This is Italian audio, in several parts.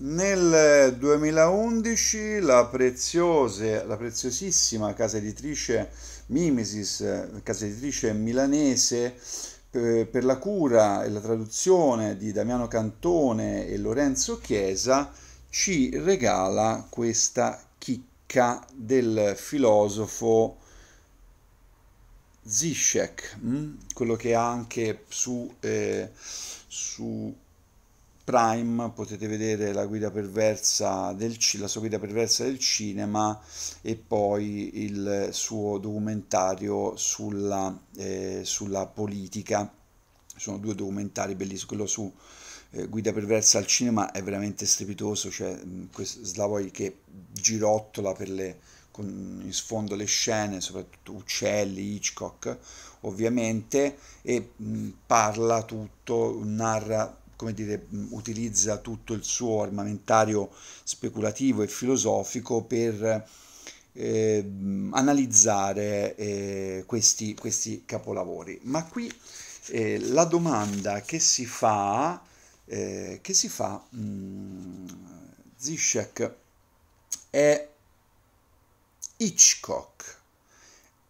Nel 2011 la, preziose, la preziosissima casa editrice Mimesis, casa editrice milanese, eh, per la cura e la traduzione di Damiano Cantone e Lorenzo Chiesa, ci regala questa chicca del filosofo Zizek, mm? quello che ha anche su, eh, su Prime potete vedere la, guida perversa del, la sua guida perversa del cinema e poi il suo documentario sulla, eh, sulla politica. Sono due documentari bellissimi, quello su eh, guida perversa al cinema è veramente strepitoso, cioè Slavoj che girottola per le, con, in sfondo le scene, soprattutto uccelli, Hitchcock ovviamente, e mh, parla tutto, narra come dire, utilizza tutto il suo armamentario speculativo e filosofico per eh, analizzare eh, questi, questi, capolavori. Ma qui eh, la domanda che si fa, eh, che si fa mh, Zizek è Hitchcock.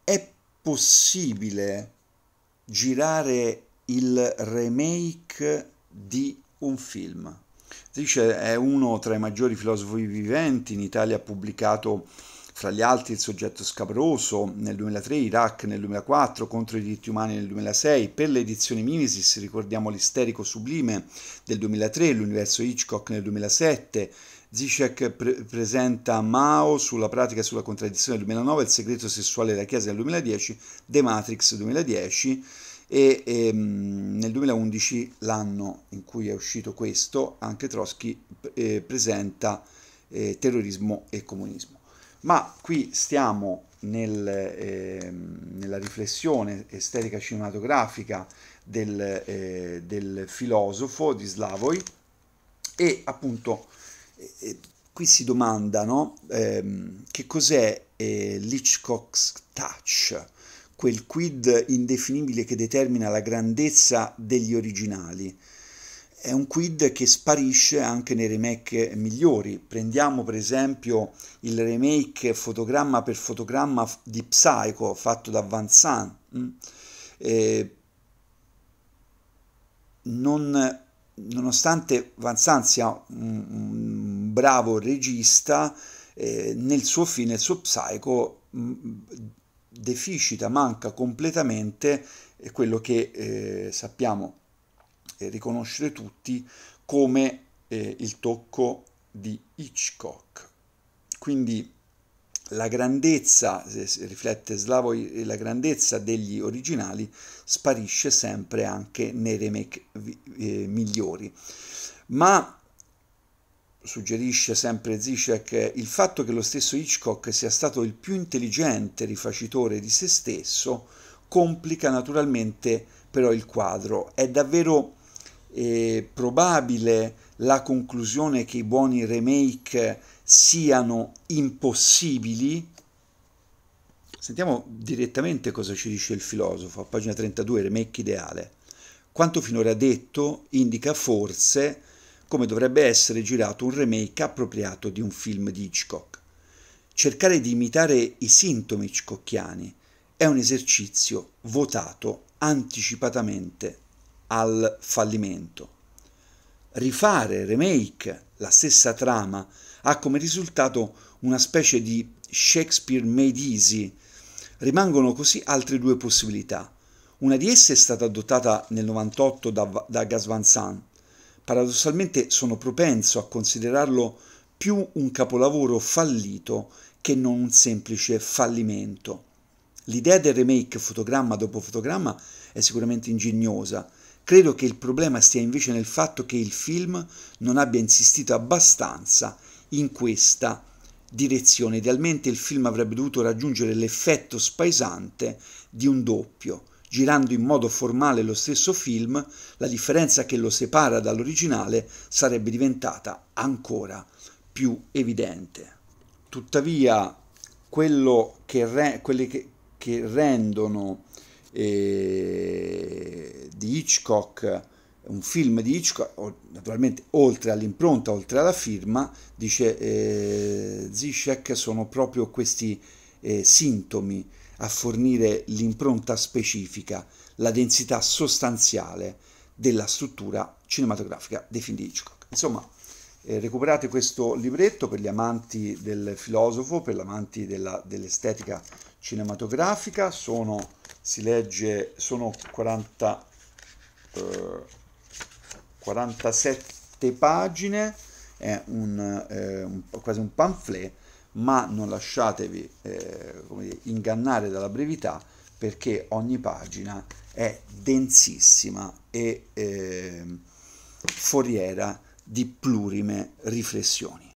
È possibile girare il remake di un film. Dice è uno tra i maggiori filosofi viventi, in Italia ha pubblicato fra gli altri il soggetto scabroso nel 2003, Iraq nel 2004, contro i diritti umani nel 2006, per le edizioni Mimesis ricordiamo l'isterico sublime del 2003, l'universo Hitchcock nel 2007, Zizek pre- presenta Mao sulla pratica e sulla contraddizione del 2009, il segreto sessuale della Chiesa del 2010, The Matrix 2010, e ehm, nel 2011, l'anno in cui è uscito questo, anche Trotsky eh, presenta eh, terrorismo e comunismo. Ma qui stiamo nel, ehm, nella riflessione estetica cinematografica del, eh, del, filosofo di Slavoj e appunto qui si domandano ehm, che cos'è eh, l'Hitchcock's touch, quel quid indefinibile che determina la grandezza degli originali. È un quid che sparisce anche nei remake migliori. Prendiamo per esempio il remake fotogramma per fotogramma di Psycho fatto da Van Zant. Mm? Eh, non, nonostante Van Zant sia un, un bravo regista, eh, nel suo film, nel suo Psycho, mh, mm, deficita, manca completamente quello che eh, sappiamo eh, riconoscere tutti come eh, il tocco di Hitchcock. Quindi la grandezza, riflette Slavoj, la grandezza degli originali sparisce sempre anche nei remake eh, migliori. Ma suggerisce sempre Zizek, il fatto che lo stesso Hitchcock sia stato il più intelligente rifacitore di se stesso complica naturalmente però il quadro. È davvero eh, probabile la conclusione che i buoni remake siano impossibili? Sentiamo direttamente cosa ci dice il filosofo, a pagina 32, remake ideale. Quanto finora detto indica forse come dovrebbe essere girato un remake appropriato di un film di Hitchcock. Cercare di imitare i sintomi hitchcockiani è un esercizio votato anticipatamente al fallimento. Rifare remake la stessa trama ha come risultato una specie di Shakespeare made easy. Rimangono così altre due possibilità. Una di esse è stata adottata nel 98 da, da Gas Van Sant, paradossalmente sono propenso a considerarlo più un capolavoro fallito che non un semplice fallimento. L'idea del remake fotogramma dopo fotogramma è sicuramente ingegnosa. Credo che il problema stia invece nel fatto che il film non abbia insistito abbastanza in questa direzione. Idealmente il film avrebbe dovuto raggiungere l'effetto spaesante di un doppio, girando in modo formale lo stesso film, la differenza che lo separa dall'originale sarebbe diventata ancora più evidente. Tuttavia, quello che, re, che, che rendono eh, di Hitchcock un film di Hitchcock, naturalmente oltre all'impronta, oltre alla firma, dice eh, Zizek, sono proprio questi eh, sintomi a fornire l'impronta specifica, la densità sostanziale della struttura cinematografica dei film di Hitchcock. Insomma, eh, recuperate questo libretto per gli amanti del filosofo, per gli amanti della, dell'estetica cinematografica, sono, si legge, sono 40, eh, 47 pagine, è un, eh, un, quasi un pamphlet ma non lasciatevi eh, dire, ingannare dalla brevità perché ogni pagina è densissima e eh, foriera di plurime riflessioni.